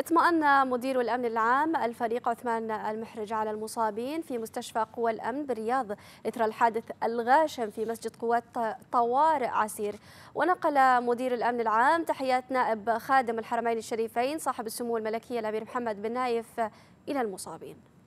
اطمأن مدير الأمن العام الفريق عثمان المحرج على المصابين في مستشفى قوى الأمن بالرياض إثر الحادث الغاشم في مسجد قوات طوارئ عسير ونقل مدير الأمن العام تحيات نائب خادم الحرمين الشريفين صاحب السمو الملكية الأمير محمد بن نايف إلى المصابين